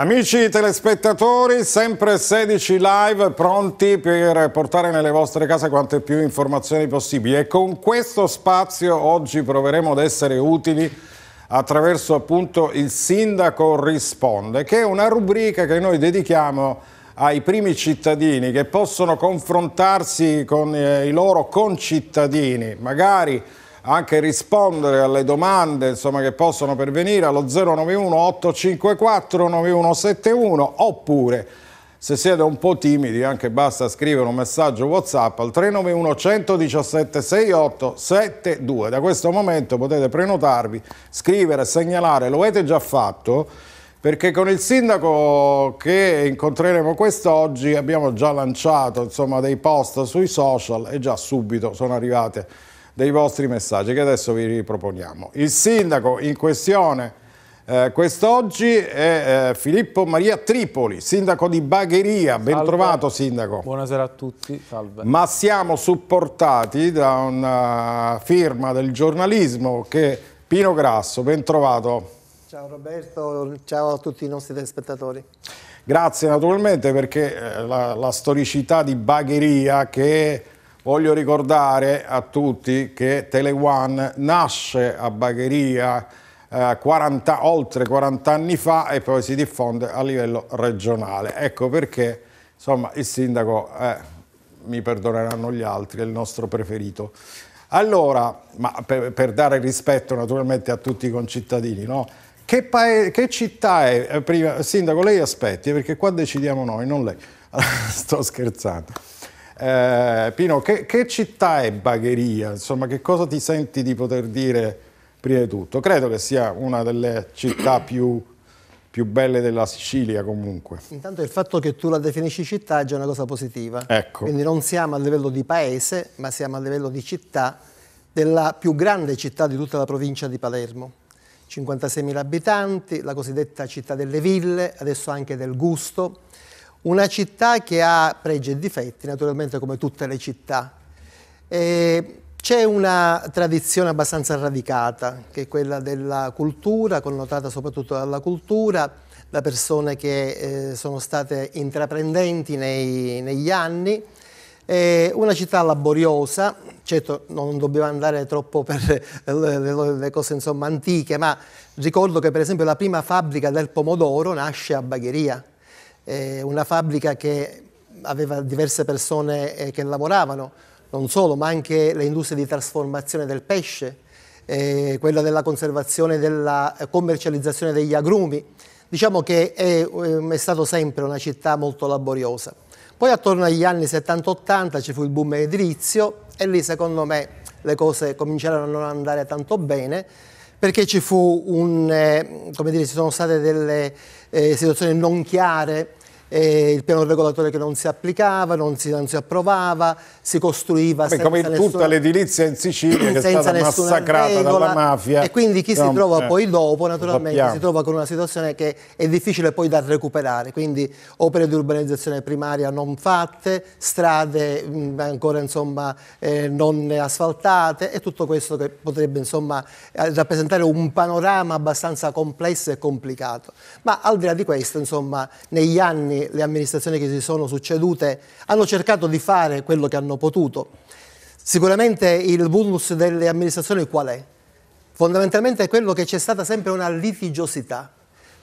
Amici telespettatori, sempre 16 live pronti per portare nelle vostre case quante più informazioni possibili e con questo spazio oggi proveremo ad essere utili attraverso appunto il Sindaco Risponde, che è una rubrica che noi dedichiamo ai primi cittadini che possono confrontarsi con eh, i loro concittadini, magari anche rispondere alle domande insomma, che possono pervenire allo 091 854 9171 oppure se siete un po' timidi anche basta scrivere un messaggio whatsapp al 391 117 68 72 da questo momento potete prenotarvi scrivere, segnalare, lo avete già fatto perché con il sindaco che incontreremo quest'oggi abbiamo già lanciato insomma, dei post sui social e già subito sono arrivate dei vostri messaggi che adesso vi riproponiamo. Il sindaco in questione eh, quest'oggi è eh, Filippo Maria Tripoli, sindaco di Bagheria. Ben trovato sindaco. Buonasera a tutti, Salve. Ma siamo supportati da una firma del giornalismo che Pino Grasso, ben trovato. Ciao Roberto, ciao a tutti i nostri telespettatori. Grazie naturalmente perché eh, la, la storicità di Bagheria che Voglio ricordare a tutti che Tele One nasce a Bagheria 40, eh, oltre 40 anni fa e poi si diffonde a livello regionale. Ecco perché insomma, il sindaco, eh, mi perdoneranno gli altri, è il nostro preferito. Allora, per, per, dare rispetto naturalmente a tutti i concittadini, no? che, paese, che, città è? Eh, prima, sindaco, lei aspetti perché qua decidiamo noi, non lei. Sto scherzando. Eh, Pino, che, che, città è Bagheria? Insomma, che cosa ti senti di poter dire prima di tutto? Credo che sia una delle città più, più belle della Sicilia comunque. Intanto il fatto che tu la definisci città è già una cosa positiva. Ecco. Quindi non siamo a livello di paese, ma siamo a livello di città della più grande città di tutta la provincia di Palermo. 56.000 abitanti, la cosiddetta città delle ville, adesso anche del gusto, una città che ha pregi e difetti, naturalmente come tutte le città. c'è una tradizione abbastanza radicata, che è quella della cultura, connotata soprattutto dalla cultura, da persone che eh, sono state intraprendenti nei, negli anni, è una città laboriosa, certo non dobbiamo andare troppo per le, cose insomma, antiche, ma ricordo che per esempio la prima fabbrica del pomodoro nasce a Bagheria, eh, una fabbrica che aveva diverse persone eh, che lavoravano, non solo, ma anche le industrie di trasformazione del pesce, eh, quella della conservazione e della eh, commercializzazione degli agrumi. Diciamo che è, eh, è stata sempre una città molto laboriosa. Poi attorno agli anni 70-80 ci fu il boom edilizio e lì secondo me le cose cominciarono a non andare tanto bene perché ci fu un, eh, come dire, ci sono state delle eh, situazioni non chiare eh, il piano regolatore che non si applicava, non si, non si approvava, si costruiva Beh, senza come tutta l'edilizia in Sicilia che è stata massacrata regola, dalla mafia. E quindi chi no, si trova eh, poi dopo naturalmente si trova con una situazione che è difficile poi da recuperare, quindi opere di urbanizzazione primaria non fatte, strade mh, ancora insomma, eh, non asfaltate e tutto questo che potrebbe insomma, eh, rappresentare un panorama abbastanza complesso e complicato. Ma al di là di questo, insomma, negli anni le amministrazioni che si sono succedute hanno cercato di fare quello che hanno potuto. Sicuramente il bonus delle amministrazioni qual è? Fondamentalmente è quello che c'è stata sempre una litigiosità,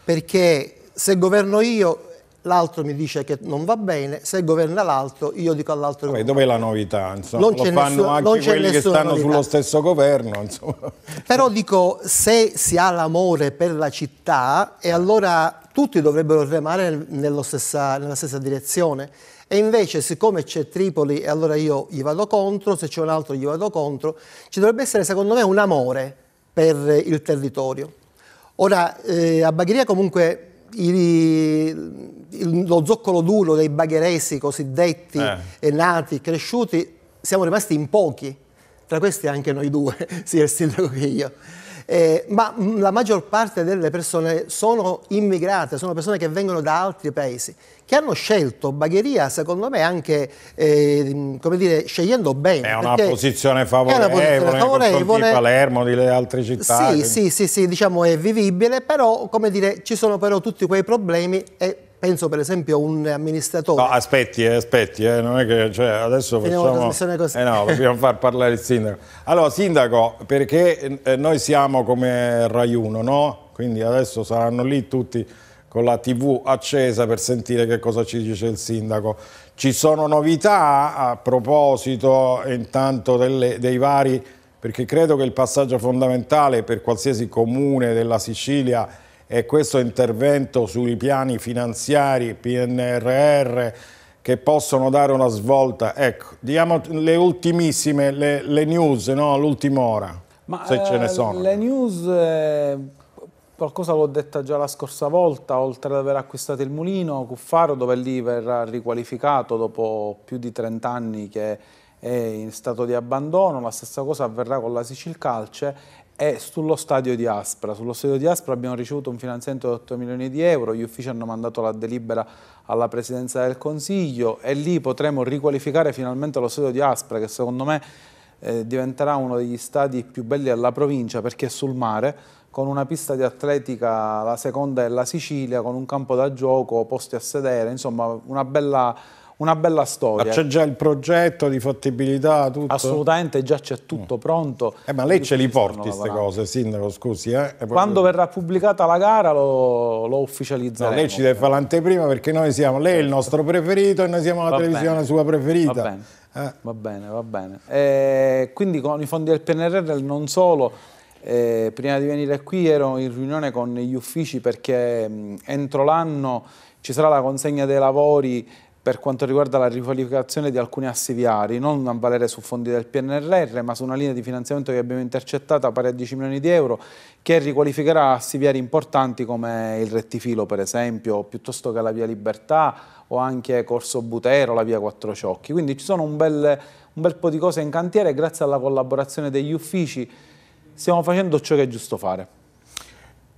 perché se governo io l'altro mi dice che non va bene, se governa l'altro io dico all'altro Vabbè, dov'è la novità? Insomma, non lo fanno nessun, anche non quelli che stanno novità. sullo stesso governo. Insomma. Però dico, se si ha l'amore per la città, e allora tutti dovrebbero remare stessa, nella stessa direzione. E invece, siccome c'è Tripoli e allora io gli vado contro, se c'è un altro gli vado contro, ci dovrebbe essere secondo me un amore per il territorio. Ora, eh, a Bagheria comunque i, il, lo zoccolo duro dei bagheresi cosiddetti eh. nati, cresciuti, siamo rimasti in pochi. Tra questi anche noi due, sia il sindaco che io eh, ma mm, la maggior parte delle persone sono immigrate, sono persone che vengono da altri paesi, che hanno scelto Bagheria, secondo me, anche eh, mm, come dire, scegliendo bene. È una posizione favorevole, è una posizione favorevole. di Palermo, delle altre città. Sì, quindi. sì, sì, sì, diciamo è vivibile, però come dire, ci sono però tutti quei problemi e Penso per esempio a un amministratore. No, aspetti, eh, aspetti, eh, non è che cioè, adesso facciamo. Così. Eh no, dobbiamo far parlare il sindaco. Allora, sindaco, perché eh, noi siamo come Raiuno, no? Quindi adesso saranno lì tutti con la TV accesa per sentire che cosa ci dice il sindaco. Ci sono novità a proposito intanto delle, dei vari, perché credo che il passaggio fondamentale per qualsiasi comune della Sicilia e questo intervento sui piani finanziari, PNRR, che possono dare una svolta. Ecco, diamo le ultimissime, le, le news, no? l'ultima ora, Ma, se ce ne eh, sono. Le news... Eh, qualcosa l'ho detta già la scorsa volta, oltre ad aver acquistato il mulino, Cuffaro dove lì verrà riqualificato dopo più di 30 anni che è in stato di abbandono, la stessa cosa avverrà con la Sicil Calce è sullo stadio di Aspra. Sullo stadio di Aspra abbiamo ricevuto un finanziamento di 8 milioni di euro, gli uffici hanno mandato la delibera alla Presidenza del Consiglio e lì potremo riqualificare finalmente lo stadio di Aspra che secondo me eh, diventerà uno degli stadi più belli della provincia perché è sul mare con una pista di atletica la seconda è la Sicilia con un campo da gioco, posti a sedere, insomma una bella una bella storia. Ma c'è già il progetto di fattibilità? Tutto? Assolutamente, già c'è tutto mm. pronto. Eh, ma lei ce li porti queste cose, Sindaco, scusi. Eh? Proprio... Quando verrà pubblicata la gara lo, lo ufficializzeremo. No, lei ci deve fare l'anteprima perché noi siamo, lei è il nostro preferito e noi siamo la va televisione bene. sua preferita. Va bene. Eh. Va bene, va bene. E eh, quindi con i fondi del PNRR non solo, eh, prima di venire qui ero in riunione con gli uffici perché mh, entro l'anno ci sarà la consegna dei lavori per quanto riguarda la riqualificazione di alcuni assi viari, non a valere su fondi del PNRR, ma su una linea di finanziamento che abbiamo intercettata pari a 10 milioni di euro, che riqualificherà assi viari importanti come il rettifilo per esempio, piuttosto che la via Libertà o anche Corso Butero, la via Quattro Ciocchi. Quindi ci sono un bel, un bel po' di cose in cantiere e grazie alla collaborazione degli uffici stiamo facendo ciò che è giusto fare.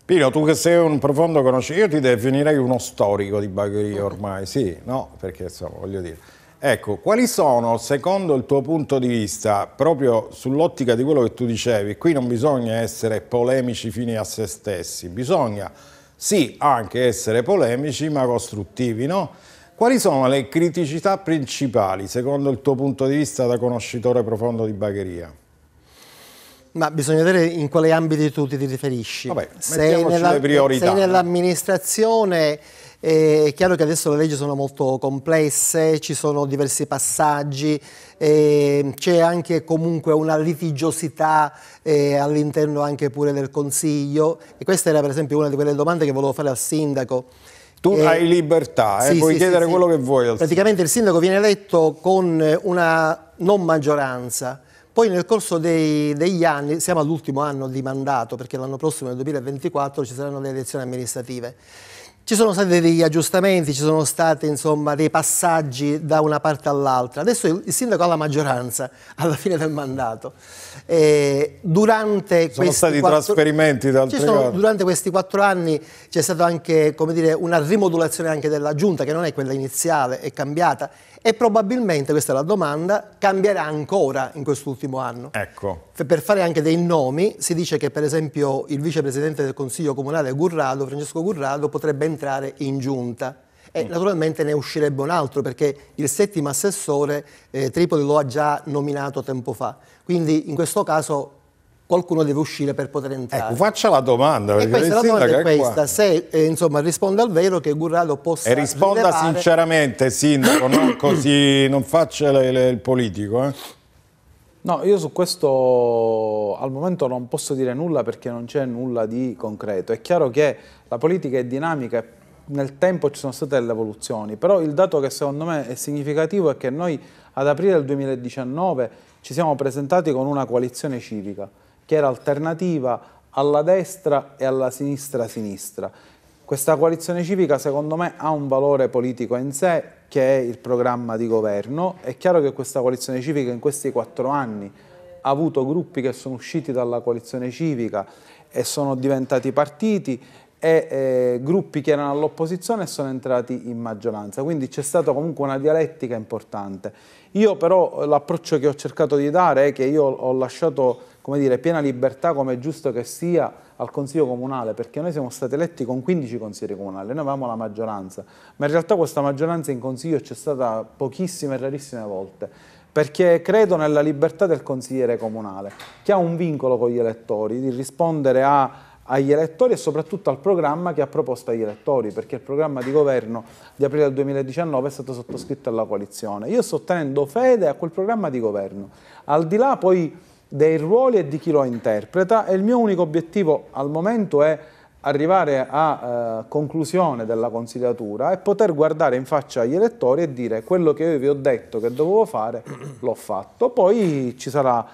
Pino, tu che sei un profondo conoscitore, io ti definirei uno storico di bagheria ormai, sì, no? Perché insomma, voglio dire. Ecco, quali sono, secondo il tuo punto di vista, proprio sull'ottica di quello che tu dicevi, qui non bisogna essere polemici fini a se stessi, bisogna sì anche essere polemici ma costruttivi, no? Quali sono le criticità principali, secondo il tuo punto di vista da conoscitore profondo di bagheria? Ma bisogna vedere in quale ambiti tu ti riferisci. Vabbè, se, nella, se nell'amministrazione è chiaro che adesso le leggi sono molto complesse, ci sono diversi passaggi, eh, c'è anche comunque una litigiosità eh, all'interno anche pure del Consiglio e questa era per esempio una di quelle domande che volevo fare al Sindaco. Tu eh, hai libertà, eh, sì, puoi sì, chiedere sì, quello che vuoi. Praticamente il Sindaco viene eletto con una non maggioranza, poi nel corso dei, degli anni, siamo all'ultimo anno di mandato perché l'anno prossimo, nel 2024, ci saranno le elezioni amministrative. Ci sono stati degli aggiustamenti, ci sono stati insomma, dei passaggi da una parte all'altra. Adesso il, il sindaco ha la maggioranza alla fine del mandato. Eh, durante sono stati quattro... trasferimenti da altre sono, Durante questi quattro anni c'è stata anche dire, una rimodulazione anche della giunta, che non è quella iniziale, è cambiata e probabilmente, questa è la domanda, cambierà ancora in quest'ultimo anno. Ecco. Per fare anche dei nomi, si dice che per esempio il vicepresidente del Consiglio Comunale Gurrado, Francesco Gurrado, potrebbe entrare in giunta e mm. naturalmente ne uscirebbe un altro perché il settimo assessore eh, Tripoli lo ha già nominato tempo fa. Quindi in questo caso qualcuno deve uscire per poter ecco, entrare. Ecco, faccia la domanda. Perché questa, la domanda è questa, qua. se eh, insomma, risponde al vero che Gurrado possa... E risponda rilevare... sinceramente, sindaco, non così, non faccia le, le, il politico. Eh. No, io su questo al momento non posso dire nulla perché non c'è nulla di concreto. È chiaro che la politica è dinamica e nel tempo ci sono state delle evoluzioni, però il dato che secondo me è significativo è che noi ad aprile del 2019 ci siamo presentati con una coalizione civica che era alternativa alla destra e alla sinistra-sinistra. Questa coalizione civica secondo me ha un valore politico in sé che è il programma di governo. È chiaro che questa coalizione civica in questi quattro anni ha avuto gruppi che sono usciti dalla coalizione civica e sono diventati partiti e eh, gruppi che erano all'opposizione sono entrati in maggioranza, quindi c'è stata comunque una dialettica importante. Io però eh, l'approccio che ho cercato di dare è che io ho lasciato come dire, piena libertà, come è giusto che sia, al Consiglio Comunale, perché noi siamo stati eletti con 15 consigli comunali, noi avevamo la maggioranza, ma in realtà questa maggioranza in Consiglio c'è stata pochissime e rarissime volte, perché credo nella libertà del consigliere comunale, che ha un vincolo con gli elettori, di rispondere a agli elettori e soprattutto al programma che ha proposto agli elettori, perché il programma di governo di aprile del 2019 è stato sottoscritto alla coalizione. Io sto tenendo fede a quel programma di governo, al di là poi dei ruoli e di chi lo interpreta e il mio unico obiettivo al momento è arrivare a eh, conclusione della consigliatura e poter guardare in faccia agli elettori e dire quello che io vi ho detto che dovevo fare l'ho fatto, poi ci sarà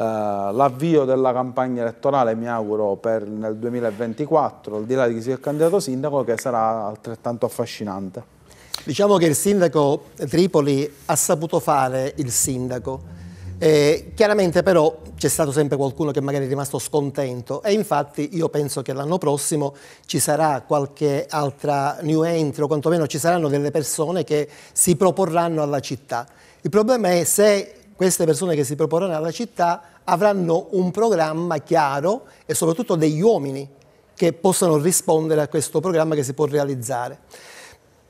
eh, l'avvio della campagna elettorale, mi auguro, per nel 2024, al di là di chi sia il candidato sindaco, che sarà altrettanto affascinante. Diciamo che il sindaco Tripoli ha saputo fare il sindaco. Eh, chiaramente però c'è stato sempre qualcuno che magari è rimasto scontento e infatti io penso che l'anno prossimo ci sarà qualche altra new entry o quantomeno ci saranno delle persone che si proporranno alla città. Il problema è se queste persone che si proporranno alla città avranno un programma chiaro e soprattutto degli uomini che possano rispondere a questo programma che si può realizzare.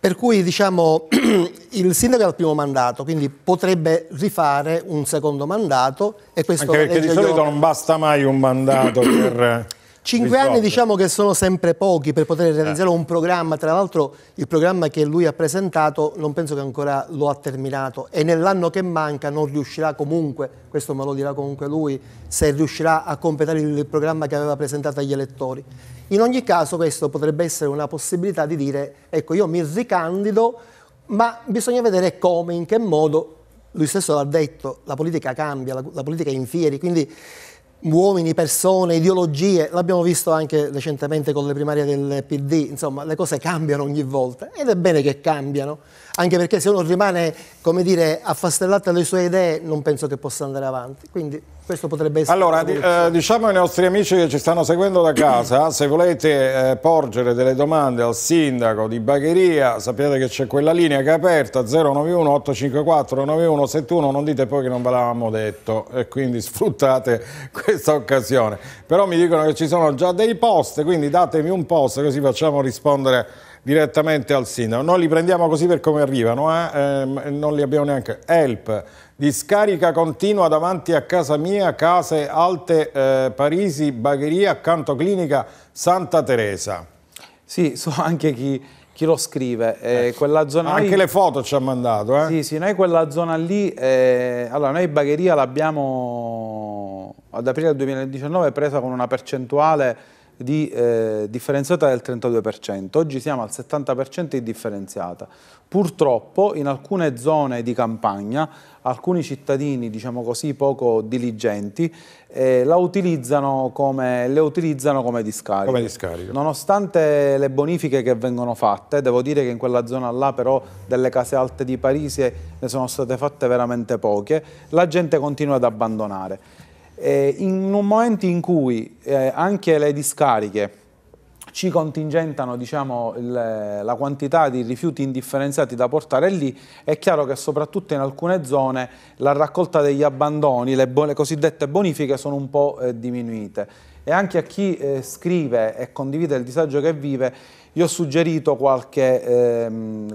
Per cui diciamo, il sindaco è al primo mandato, quindi potrebbe rifare un secondo mandato. E questo Anche perché di solito non basta mai un mandato per... Cinque anni diciamo che sono sempre pochi per poter realizzare eh. un programma, tra l'altro il programma che lui ha presentato non penso che ancora lo ha terminato e nell'anno che manca non riuscirà comunque, questo me lo dirà comunque lui, se riuscirà a completare il programma che aveva presentato agli elettori. In ogni caso questo potrebbe essere una possibilità di dire ecco io mi ricandido ma bisogna vedere come, in che modo, lui stesso l'ha detto, la politica cambia, la, la politica fieri, quindi uomini, persone, ideologie, l'abbiamo visto anche recentemente con le primarie del PD, insomma le cose cambiano ogni volta ed è bene che cambiano anche perché se uno rimane, come dire, affastellato alle sue idee non penso che possa andare avanti. Quindi questo potrebbe essere... Allora, di, eh, diciamo ai nostri amici che ci stanno seguendo da casa, se volete eh, porgere delle domande al sindaco di Bagheria, sapete che c'è quella linea che è aperta, 091 854 9171, non dite poi che non ve l'avevamo detto, e quindi sfruttate questa occasione. Però mi dicono che ci sono già dei post, quindi datemi un post così facciamo rispondere direttamente al sindaco. Noi li prendiamo così per come arrivano, eh? Eh, non li abbiamo neanche. Help, discarica continua davanti a casa mia, case alte eh, Parisi, Bagheria, accanto clinica Santa Teresa. Sì, so anche chi, chi lo scrive. Eh, eh anche lì... le foto ci ha mandato. Eh. Sì, sì, noi quella zona lì, eh, allora noi Bagheria l'abbiamo ad aprile 2019 presa con una percentuale di eh, differenziata del 32%, oggi siamo al 70% di differenziata. Purtroppo in alcune zone di campagna alcuni cittadini, diciamo così, poco diligenti eh, la utilizzano come, le utilizzano come discarico. come discarico. Nonostante le bonifiche che vengono fatte, devo dire che in quella zona là però delle case alte di Parisi ne sono state fatte veramente poche, la gente continua ad abbandonare. Eh, in un momento in cui eh, anche le discariche ci contingentano diciamo, il, la quantità di rifiuti indifferenziati da portare lì, è chiaro che soprattutto in alcune zone la raccolta degli abbandoni, le, le cosiddette bonifiche, sono un po' eh, diminuite. E anche a chi eh, scrive e condivide il disagio che vive, io ho suggerito qualche eh,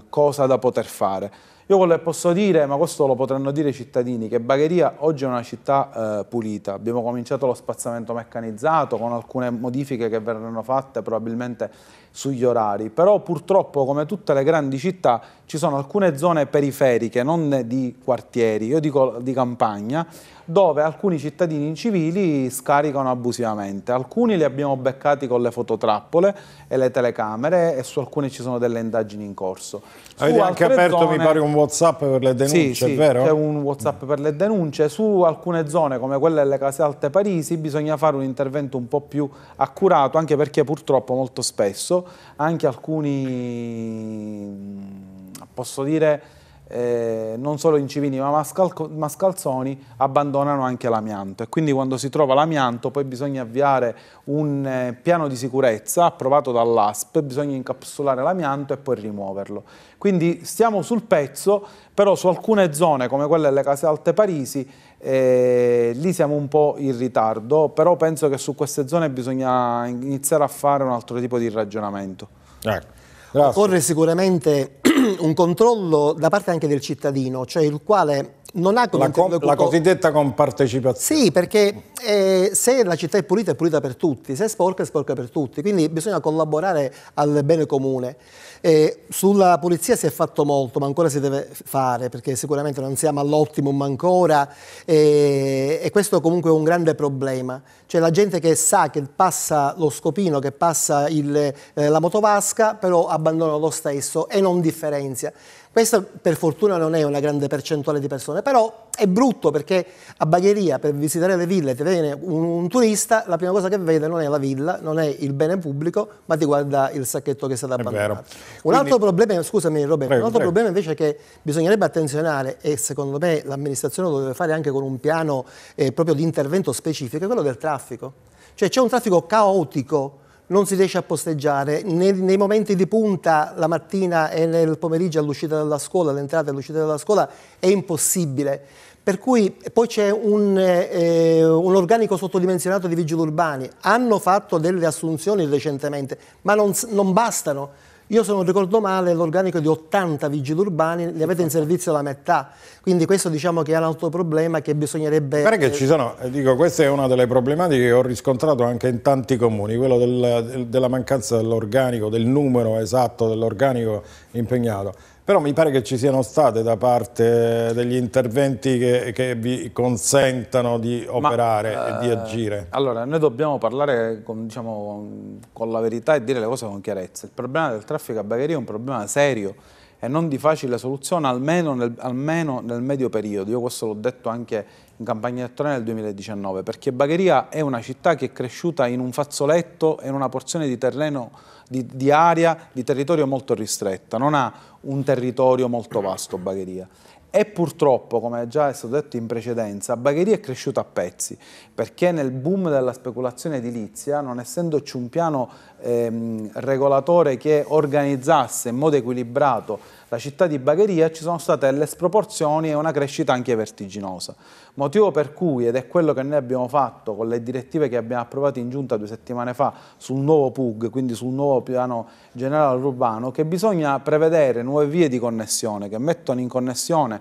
cosa da poter fare. Io quello che posso dire, ma questo lo potranno dire i cittadini, che Bagheria oggi è una città eh, pulita. Abbiamo cominciato lo spazzamento meccanizzato con alcune modifiche che verranno fatte probabilmente sugli orari, però purtroppo come tutte le grandi città ci sono alcune zone periferiche, non di quartieri, io dico di campagna, dove alcuni cittadini civili scaricano abusivamente. Alcuni li abbiamo beccati con le fototrappole e le telecamere e su alcuni ci sono delle indagini in corso. Avete anche aperto, zone... mi pare, un Whatsapp per le denunce, sì, sì, vero? C'è un Whatsapp per le denunce. Su alcune zone, come quelle delle Case Alte Parisi, bisogna fare un intervento un po' più accurato, anche perché purtroppo molto spesso anche alcuni, posso dire, eh, non solo Incivini ma Mascal Mascalzoni abbandonano anche l'amianto e quindi quando si trova l'amianto poi bisogna avviare un eh, piano di sicurezza approvato dall'ASP, bisogna incapsulare l'amianto e poi rimuoverlo. Quindi stiamo sul pezzo, però su alcune zone come quelle delle Case Alte Parisi eh, lì siamo un po' in ritardo, però penso che su queste zone bisogna iniziare a fare un altro tipo di ragionamento. Ecco. Grazie. Occorre sicuramente un controllo da parte anche del cittadino, cioè il quale non ha come la, com- la cosiddetta compartecipazione. Sì, perché eh, se la città è pulita è pulita per tutti, se è sporca è sporca per tutti, quindi bisogna collaborare al bene comune. Eh, sulla pulizia si è fatto molto, ma ancora si deve fare, perché sicuramente non siamo all'ottimum ancora eh, e questo comunque è un grande problema. Cioè la gente che sa che passa lo scopino, che passa il, eh, la motovasca, però abbandona lo stesso e non differenzia. Questa per fortuna non è una grande percentuale di persone, però è brutto perché a Bagheria per visitare le ville ti viene un, un, turista, la prima cosa che vede non è la villa, non è il bene pubblico, ma ti guarda il sacchetto che è stato abbandonato. È un altro problema, scusami Roberto, prego, un altro prego. problema invece che bisognerebbe attenzionare e secondo me l'amministrazione lo deve fare anche con un piano eh, proprio di intervento specifico è quello del traffico. Cioè c'è un traffico caotico non si riesce a posteggiare. Nei, nei, momenti di punta, la mattina e nel pomeriggio all'uscita dalla scuola, all'entrata e all'uscita dalla scuola, è impossibile. Per cui poi c'è un, eh, un, organico sottodimensionato di vigili urbani. Hanno fatto delle assunzioni recentemente, ma non, non bastano io se non ricordo male l'organico di 80 vigili urbani, li avete in servizio la metà, quindi questo diciamo che è un altro problema che bisognerebbe... Ma che eh, ci sono, eh, dico, questa è una delle problematiche che ho riscontrato anche in tanti comuni, quello del, del, della mancanza dell'organico, del numero esatto dell'organico impegnato. Però mi pare che ci siano state da parte degli interventi che, che vi consentano di operare Ma, e di eh, agire. Allora, noi dobbiamo parlare con, diciamo, con la verità e dire le cose con chiarezza. Il problema del traffico a bagheria è un problema serio e non di facile soluzione almeno nel, almeno nel medio periodo. Io questo l'ho detto anche in campagna elettorale nel 2019 perché Bagheria è una città che è cresciuta in un fazzoletto e in una porzione di terreno, di, di area, di territorio molto ristretta. Non ha un territorio molto vasto Bagheria e purtroppo, come già è stato detto in precedenza, Bagheria è cresciuta a pezzi, perché nel boom della speculazione edilizia, non essendoci un piano ehm, regolatore che organizzasse in modo equilibrato la città di Bagheria ci sono state le sproporzioni e una crescita anche vertiginosa. Motivo per cui, ed è quello che noi abbiamo fatto con le direttive che abbiamo approvato in giunta due settimane fa sul nuovo PUG, quindi sul nuovo piano generale urbano, che bisogna prevedere nuove vie di connessione che mettono in connessione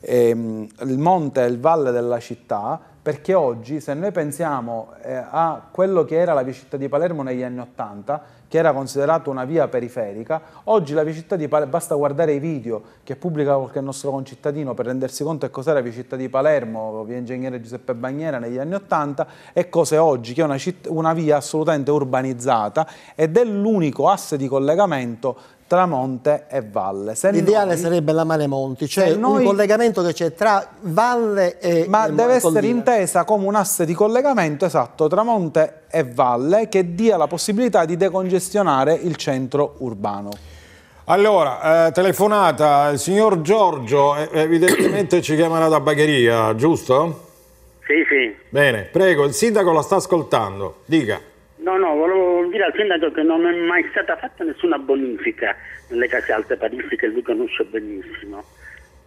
ehm, il monte e il valle della città perché oggi se noi pensiamo eh, a quello che era la via città di Palermo negli anni Ottanta, che era considerato una via periferica, oggi la via città di Palermo, basta guardare i video che pubblica qualche nostro concittadino per rendersi conto che cos'era via città di Palermo, via ingegnere Giuseppe Bagnera negli anni Ottanta e cose oggi, che è una, citt- una via assolutamente urbanizzata ed è l'unico asse di collegamento tramonte e valle. L'ideale noi... sarebbe la Mare Monti, cioè noi... un collegamento che c'è tra valle e Ma e deve collina. essere intesa come un asse di collegamento esatto, tramonte e valle, che dia la possibilità di decongestionare il centro urbano. Allora, eh, telefonata, il signor Giorgio eh, evidentemente ci chiamerà da Bagheria, giusto? Sì, sì. Bene, prego, il sindaco la sta ascoltando, dica. No, no, volevo dire al sindaco che non è mai stata fatta nessuna bonifica nelle case alte parifiche che lui conosce benissimo,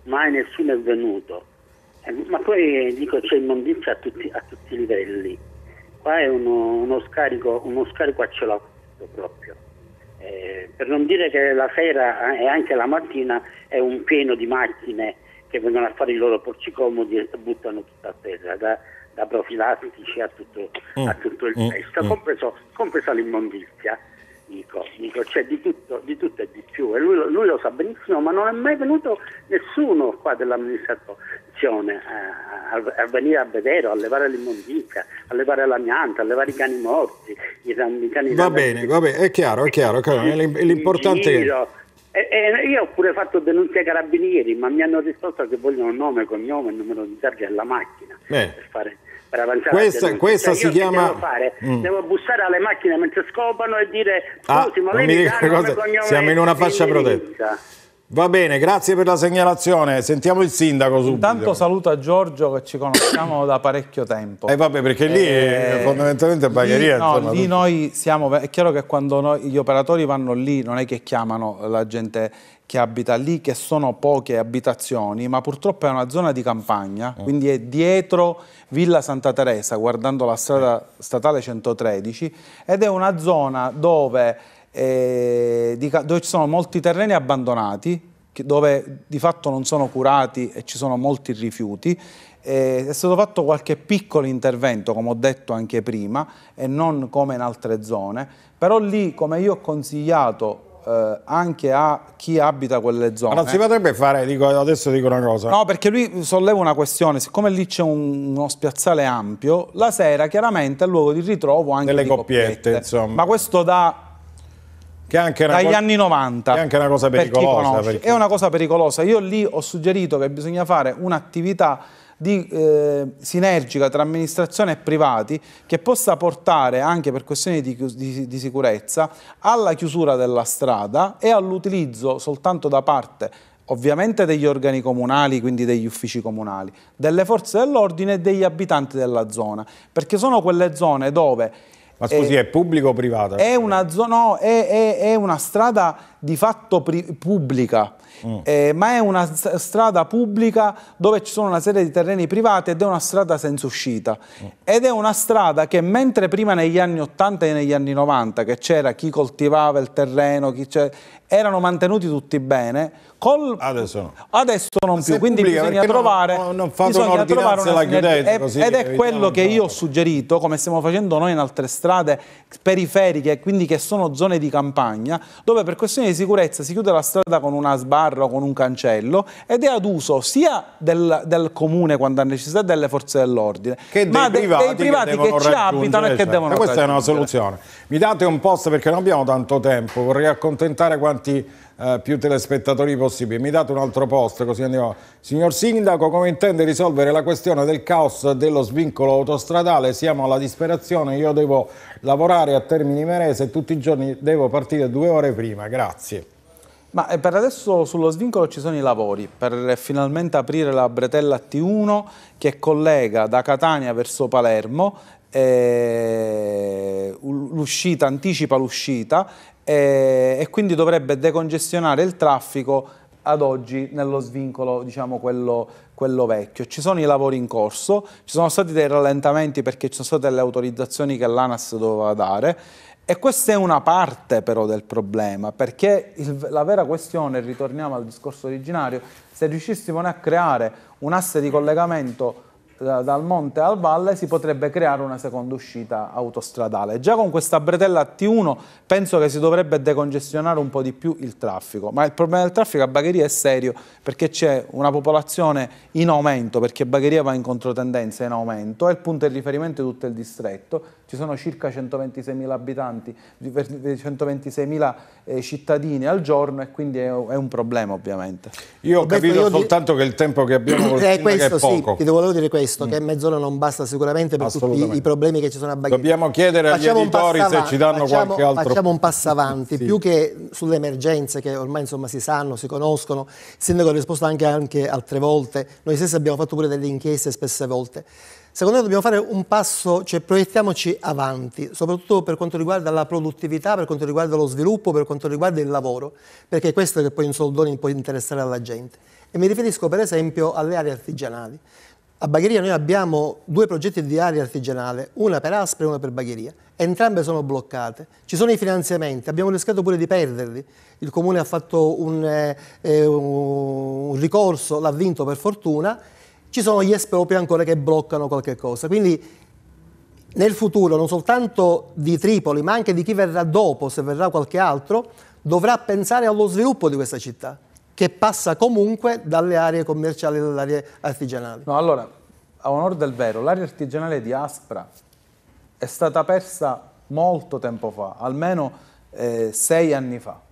mai nessuno è venuto. Eh, ma poi dico c'è immondizia a tutti, a tutti i livelli. Qua è uno, uno, scarico, uno scarico, a cielo aperto proprio. Eh, per non dire che la sera eh, e anche la mattina è un pieno di macchine che vengono a fare i loro porci comodi e buttano tutta a terra. Da, da profilatici a tutto, mm. a tutto il mm. resto, mm. compreso, compresa l'immondizia. Dico, dico, c'è cioè di tutto, di tutto, e di più e lui, lui, lo sa benissimo ma non è mai venuto nessuno qua dell'amministrazione a, a, a venire a vedere, a levare l'immondizia a levare l'amianto, a levare i cani morti i, i cani va bene, va bene, è chiaro, è chiaro, è l'importante è e, e io ho pure fatto denunce ai carabinieri ma mi hanno risposto che vogliono nome, cognome numero di targa della macchina eh. per fare per avanzare questa, questa cioè, si chiama fare? Mm. devo bussare alle macchine mentre scopano e dire ah, scusi ah, ma lei mi dica cosa... siamo in una fascia protetta Va bene, grazie per la segnalazione. Sentiamo il sindaco subito. Intanto saluta Giorgio che ci conosciamo da parecchio tempo. E eh vabbè, perché lì eh, fondamentalmente bagheria. Lì, no, insomma, lì tutto. noi siamo. È chiaro che quando noi, gli operatori vanno lì, non è che chiamano la gente che abita lì, che sono poche abitazioni, ma purtroppo è una zona di campagna, mm. quindi è dietro Villa Santa Teresa, guardando la strada statale 113, ed è una zona dove eh, dove ci sono molti terreni abbandonati, dove di fatto non sono curati e ci sono molti rifiuti. Eh, è stato fatto qualche piccolo intervento, come ho detto anche prima, e non come in altre zone, però lì, come io ho consigliato eh, anche a chi abita quelle zone. Ma non si potrebbe fare, dico, adesso dico una cosa. No, perché lui solleva una questione, siccome lì c'è un, uno spiazzale ampio, la sera chiaramente è luogo di ritrovo anche delle coppiette, coppiette. insomma. Ma questo dà che anche dagli anni 90. Che è anche una cosa pericolosa. Per perché... È una cosa pericolosa. Io lì ho suggerito che bisogna fare un'attività di, eh, sinergica tra amministrazione e privati che possa portare anche per questioni di, di, di sicurezza alla chiusura della strada e all'utilizzo soltanto da parte ovviamente degli organi comunali, quindi degli uffici comunali, delle forze dell'ordine e degli abitanti della zona, perché sono quelle zone dove ma scusi, eh, è, è pubblico o privato? È una, no, è, è, è una strada di fatto pubblica, mm. eh, ma è una strada pubblica dove ci sono una serie di terreni privati ed è una strada senza uscita. Mm. Ed è una strada che mentre prima negli anni 80 e negli anni 90, che c'era chi coltivava il terreno, chi erano mantenuti tutti bene, Col... Adesso no. Adesso non più, quindi pubblica, bisogna trovare, non, non bisogna trovare una chiudete, ed, ed è quello che io ho suggerito, come stiamo facendo noi in altre strade periferiche, quindi che sono zone di campagna, dove per questioni di sicurezza si chiude la strada con una sbarra o con un cancello ed è ad uso sia del, del comune quando ha necessità delle forze dell'ordine, ma dei privati, dei privati che, che ci abitano e che certo. devono... e questa è una soluzione. Mi date un post perché non abbiamo tanto tempo, vorrei accontentare quanti eh, più telespettatori possibili. Mi date un altro posto così andiamo. Signor Sindaco, come intende risolvere la questione del caos dello svincolo autostradale? Siamo alla disperazione, io devo lavorare a Termini Merese tutti i giorni, devo partire due ore prima, grazie. Ma eh, per adesso sullo svincolo ci sono i lavori per finalmente aprire la bretella T1 che collega da Catania verso Palermo eh, l'uscita anticipa l'uscita e, eh, e quindi dovrebbe decongestionare il traffico ad oggi nello svincolo, diciamo, quello, quello, vecchio. Ci sono i lavori in corso, ci sono stati dei rallentamenti perché ci sono state le autorizzazioni che l'ANAS doveva dare e questa è una parte però del problema, perché il, la vera questione, ritorniamo al discorso originario, se riuscissimo a creare un asse di collegamento da, dal monte al valle si potrebbe creare una seconda uscita autostradale. Già con questa bretella T1 penso che si dovrebbe decongestionare un po' di più il traffico, ma il problema del traffico a Bagheria è serio perché c'è una popolazione in aumento, perché Bagheria va in controtendenza in aumento, è il punto di riferimento di tutto il distretto ci sono circa 126.000 abitanti, 126.000 eh, cittadini al giorno e quindi è, un problema ovviamente. Io ho Roberto, capito io soltanto di... che il tempo che abbiamo eh, col è, questo, è poco. Sì, ti volevo dire questo, mm. che mezz'ora non basta sicuramente per tutti i problemi che ci sono a Baghdad. Dobbiamo chiedere facciamo agli editori se ci danno facciamo, qualche altro... Facciamo un passo avanti, sì. più che sulle emergenze che ormai insomma, si sanno, si conoscono, il sindaco ha risposto anche, anche altre volte, noi stessi abbiamo fatto pure delle inchieste spesse volte. Secondo me dobbiamo fare un passo, cioè proiettiamoci avanti, soprattutto per quanto riguarda la produttività, per quanto riguarda lo sviluppo, per quanto riguarda il lavoro, perché è questo che poi in soldoni può interessare alla gente. E mi riferisco per esempio alle aree artigianali. A Bagheria noi abbiamo due progetti di area artigianale, una per Aspre e una per Bagheria. Entrambe sono bloccate. Ci sono i finanziamenti, abbiamo rischiato pure di perderli. Il comune ha fatto un, eh, eh un ricorso, l'ha vinto per fortuna, ci sono gli espropri ancora che bloccano qualche cosa. Quindi nel futuro non soltanto di Tripoli, ma anche di chi verrà dopo, se verrà qualche altro, dovrà pensare allo sviluppo di questa città, che passa comunque dalle aree commerciali e dalle aree artigianali. No, allora, a onore del vero, l'area artigianale di Aspra è stata persa molto tempo fa, almeno eh, sei anni fa.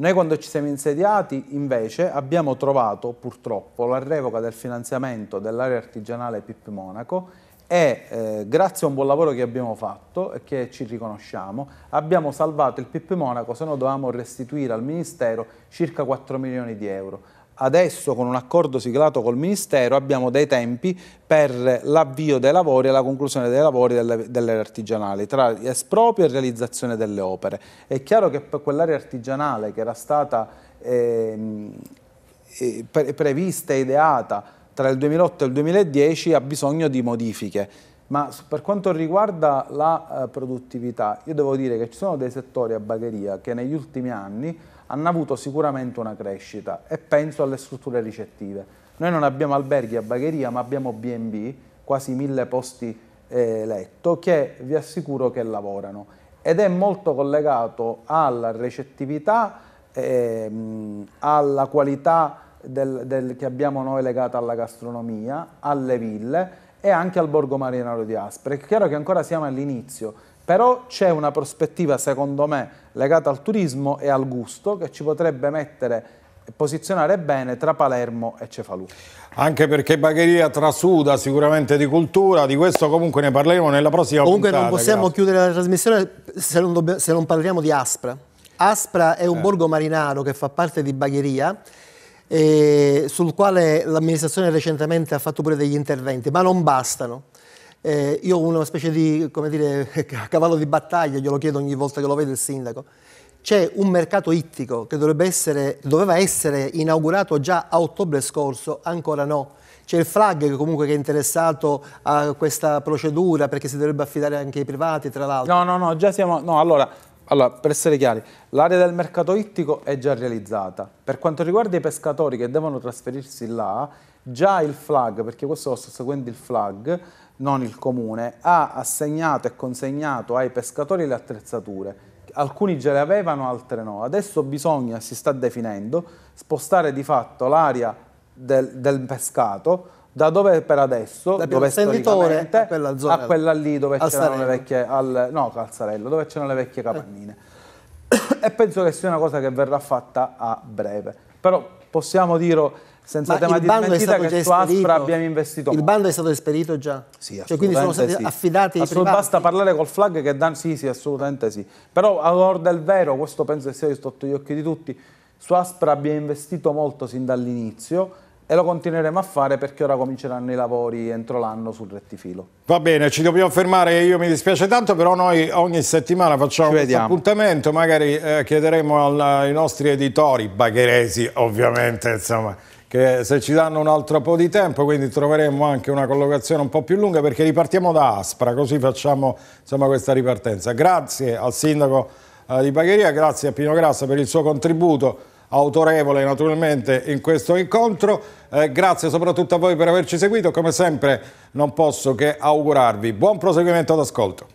Noi quando ci siamo insediati invece abbiamo trovato purtroppo la revoca del finanziamento dell'area artigianale PIP Monaco e eh, grazie a un buon lavoro che abbiamo fatto e che ci riconosciamo abbiamo salvato il PIP Monaco se no dovevamo restituire al Ministero circa 4 milioni di euro adesso con un accordo siglato col Ministero abbiamo dei tempi per l'avvio dei lavori e la conclusione dei lavori delle, delle artigianali tra esproprio e realizzazione delle opere. È chiaro che per quell'area artigianale che era stata ehm, eh, pre prevista e ideata tra il 2008 e il 2010 ha bisogno di modifiche. Ma per quanto riguarda la eh, produttività, io devo dire che ci sono dei settori a bagheria che negli ultimi anni hanno avuto sicuramente una crescita e penso alle strutture ricettive. Noi non abbiamo alberghi a Bagheria ma abbiamo B&B, quasi mille posti eh, letto, che vi assicuro che lavorano ed è molto collegato alla recettività, ehm, alla qualità del, del, che abbiamo noi legata alla gastronomia, alle ville e anche al borgo marinaro di Aspre. È chiaro che ancora siamo all'inizio, però c'è una prospettiva secondo me legata al turismo e al gusto che ci potrebbe mettere posizionare bene tra Palermo e Cefalù. Anche perché Bagheria trasuda sicuramente di cultura, di questo comunque ne parleremo nella prossima comunque puntata. Comunque non possiamo grazie. chiudere la trasmissione se non, dobbiamo, se non, parliamo di Aspra. Aspra è un eh. borgo marinaro che fa parte di Bagheria, eh, sul quale l'amministrazione recentemente ha fatto pure degli interventi, ma non bastano. Eh, io ho una specie di, come dire, cavallo di battaglia, glielo chiedo ogni volta che lo vedo il sindaco. C'è un mercato ittico che essere, doveva essere inaugurato già a ottobre scorso, ancora no. C'è il FLAG che comunque è interessato a questa procedura perché si dovrebbe affidare anche ai privati, tra l'altro. No, no, no, già siamo... No, allora, allora, per essere chiari, l'area del mercato ittico è già realizzata. Per quanto riguarda i pescatori che devono trasferirsi là, già il flag, perché questo lo sto seguendo il flag, non il comune, ha assegnato e consegnato ai pescatori le attrezzature. Alcuni già le avevano, altre no. Adesso bisogna, si sta definendo, spostare di fatto l'area del, del pescato da dove per adesso, da dove storicamente, a quella, zona, a quella lì dove c'erano le vecchie, al, no Calzarello, dove c'erano le vecchie capannine. Eh. E penso che sia una cosa che verrà fatta a breve. Però possiamo dire, senza Ma tema di smentita che su Aspra abbiamo investito. Il bando è stato esperito già? Sì, cioè, quindi sono stati sì. affidati Assolut- privati? Basta parlare col flag che dan sì, sì, assolutamente sì. Però all'ora del vero, questo penso che sia sotto gli occhi di tutti, su Aspra abbiamo investito molto sin dall'inizio e lo continueremo a fare perché ora cominceranno i lavori entro l'anno sul rettifilo. Va bene, ci dobbiamo fermare, io mi dispiace tanto, però noi ogni settimana facciamo un appuntamento, magari eh, chiederemo al, ai nostri editori, bagheresi ovviamente, insomma, che se ci danno un altro po' di tempo, quindi troveremo anche una collocazione un po' più lunga perché ripartiamo da Aspra, così facciamo insomma, questa ripartenza. Grazie al sindaco eh, di Bagheria, grazie a Pino Grassa per il suo contributo autorevole naturalmente in questo incontro. Eh, grazie soprattutto a voi per averci seguito, come sempre non posso che augurarvi buon proseguimento d'ascolto.